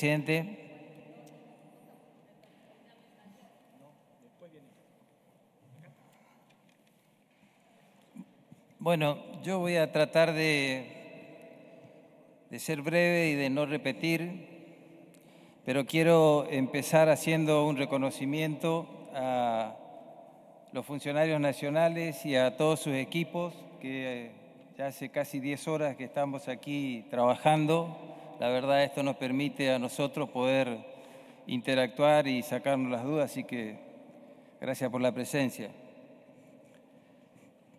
presidente. Bueno, yo voy a tratar de, de, ser breve y de no repetir, pero quiero empezar haciendo un reconocimiento a los funcionarios nacionales y a todos sus equipos, que ya hace casi 10 horas que estamos aquí trabajando la verdad, esto nos permite a nosotros poder interactuar y sacarnos las dudas, así que gracias por la presencia.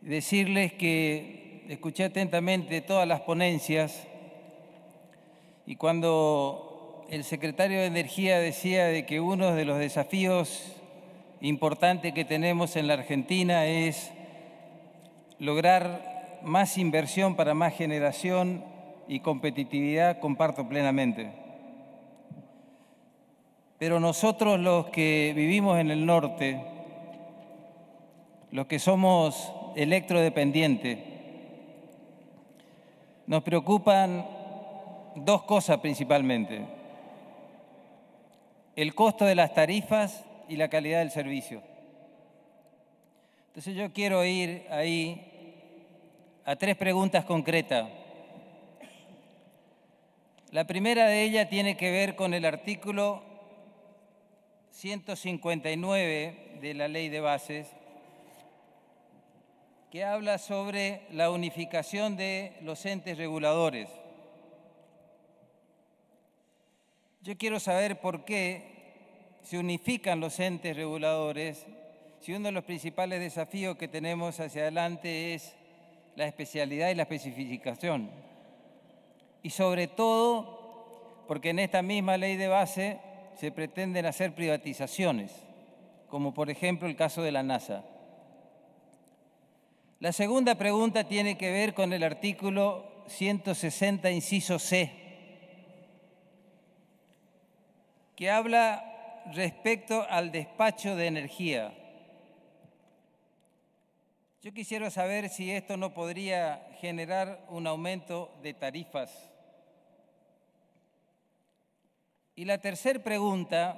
Decirles que escuché atentamente todas las ponencias y cuando el secretario de Energía decía de que uno de los desafíos importantes que tenemos en la Argentina es lograr más inversión para más generación y competitividad comparto plenamente. Pero nosotros los que vivimos en el norte, los que somos electrodependientes, nos preocupan dos cosas principalmente. El costo de las tarifas y la calidad del servicio. Entonces yo quiero ir ahí a tres preguntas concretas la primera de ellas tiene que ver con el artículo 159 de la Ley de Bases, que habla sobre la unificación de los entes reguladores. Yo quiero saber por qué se unifican los entes reguladores si uno de los principales desafíos que tenemos hacia adelante es la especialidad y la especificación y sobre todo porque en esta misma ley de base se pretenden hacer privatizaciones, como por ejemplo el caso de la NASA. La segunda pregunta tiene que ver con el artículo 160, inciso C, que habla respecto al despacho de energía. Yo quisiera saber si esto no podría generar un aumento de tarifas y la tercera pregunta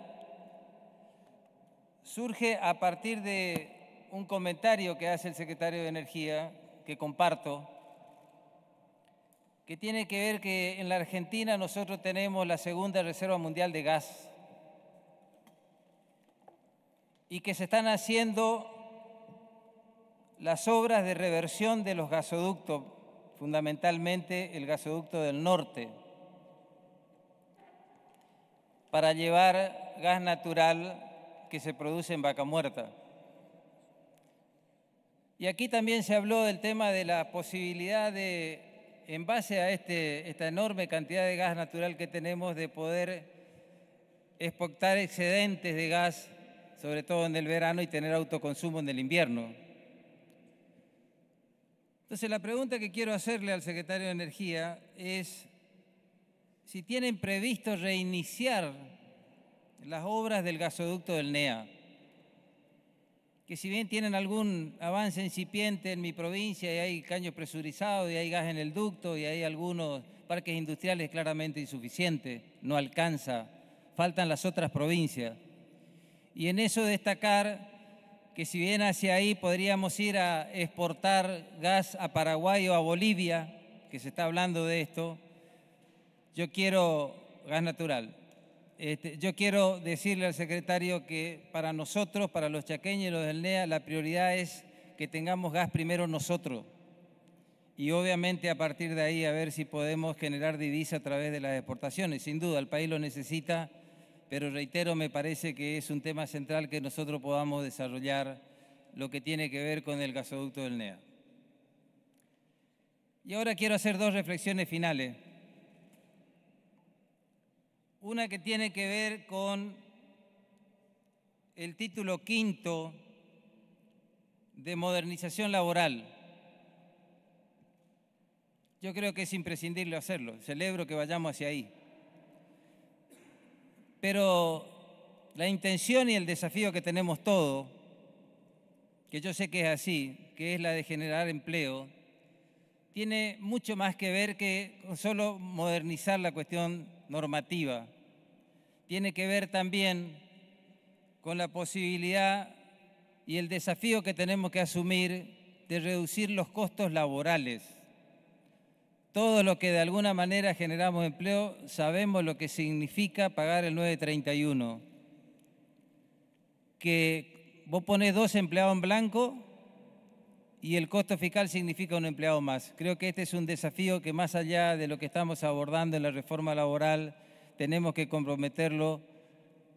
surge a partir de un comentario que hace el secretario de Energía, que comparto, que tiene que ver que en la Argentina nosotros tenemos la segunda reserva mundial de gas y que se están haciendo las obras de reversión de los gasoductos, fundamentalmente el gasoducto del norte para llevar gas natural que se produce en vaca muerta. Y aquí también se habló del tema de la posibilidad de, en base a este, esta enorme cantidad de gas natural que tenemos, de poder exportar excedentes de gas, sobre todo en el verano, y tener autoconsumo en el invierno. Entonces, la pregunta que quiero hacerle al secretario de Energía es, si tienen previsto reiniciar las obras del gasoducto del NEA, que si bien tienen algún avance incipiente en mi provincia y hay caño presurizado y hay gas en el ducto y hay algunos parques industriales claramente insuficientes, no alcanza, faltan las otras provincias. Y en eso destacar que si bien hacia ahí podríamos ir a exportar gas a Paraguay o a Bolivia, que se está hablando de esto, yo quiero, gas natural, este, yo quiero decirle al secretario que para nosotros, para los chaqueños y los del NEA, la prioridad es que tengamos gas primero nosotros. Y obviamente a partir de ahí a ver si podemos generar divisa a través de las exportaciones. Sin duda, el país lo necesita, pero reitero, me parece que es un tema central que nosotros podamos desarrollar lo que tiene que ver con el gasoducto del NEA. Y ahora quiero hacer dos reflexiones finales. Una que tiene que ver con el título quinto de modernización laboral. Yo creo que es imprescindible hacerlo. Celebro que vayamos hacia ahí. Pero la intención y el desafío que tenemos todos, que yo sé que es así, que es la de generar empleo, tiene mucho más que ver que solo modernizar la cuestión normativa tiene que ver también con la posibilidad y el desafío que tenemos que asumir de reducir los costos laborales. Todo lo que de alguna manera generamos empleo sabemos lo que significa pagar el 931. Que vos ponés dos empleados en blanco y el costo fiscal significa un empleado más. Creo que este es un desafío que más allá de lo que estamos abordando en la reforma laboral, tenemos que comprometerlo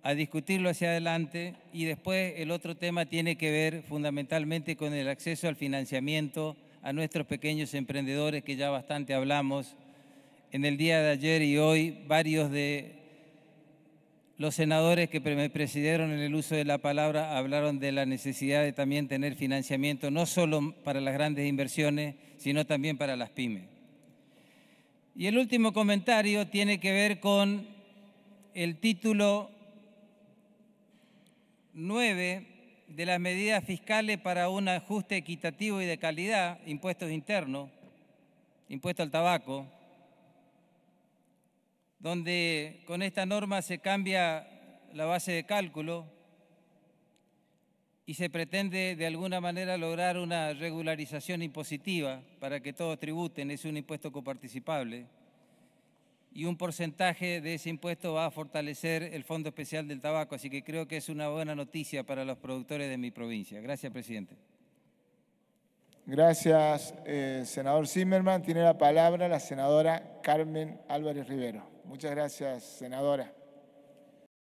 a discutirlo hacia adelante y después el otro tema tiene que ver fundamentalmente con el acceso al financiamiento a nuestros pequeños emprendedores que ya bastante hablamos. En el día de ayer y hoy varios de los senadores que me presidieron en el uso de la palabra hablaron de la necesidad de también tener financiamiento, no solo para las grandes inversiones, sino también para las pymes. Y el último comentario tiene que ver con el título 9 de las medidas fiscales para un ajuste equitativo y de calidad, impuestos internos, impuesto al tabaco, donde con esta norma se cambia la base de cálculo y se pretende de alguna manera lograr una regularización impositiva para que todos tributen, es un impuesto coparticipable y un porcentaje de ese impuesto va a fortalecer el Fondo Especial del Tabaco, así que creo que es una buena noticia para los productores de mi provincia. Gracias, presidente. Gracias, eh, senador Zimmerman. Tiene la palabra la senadora Carmen Álvarez Rivero. Muchas gracias, senadora.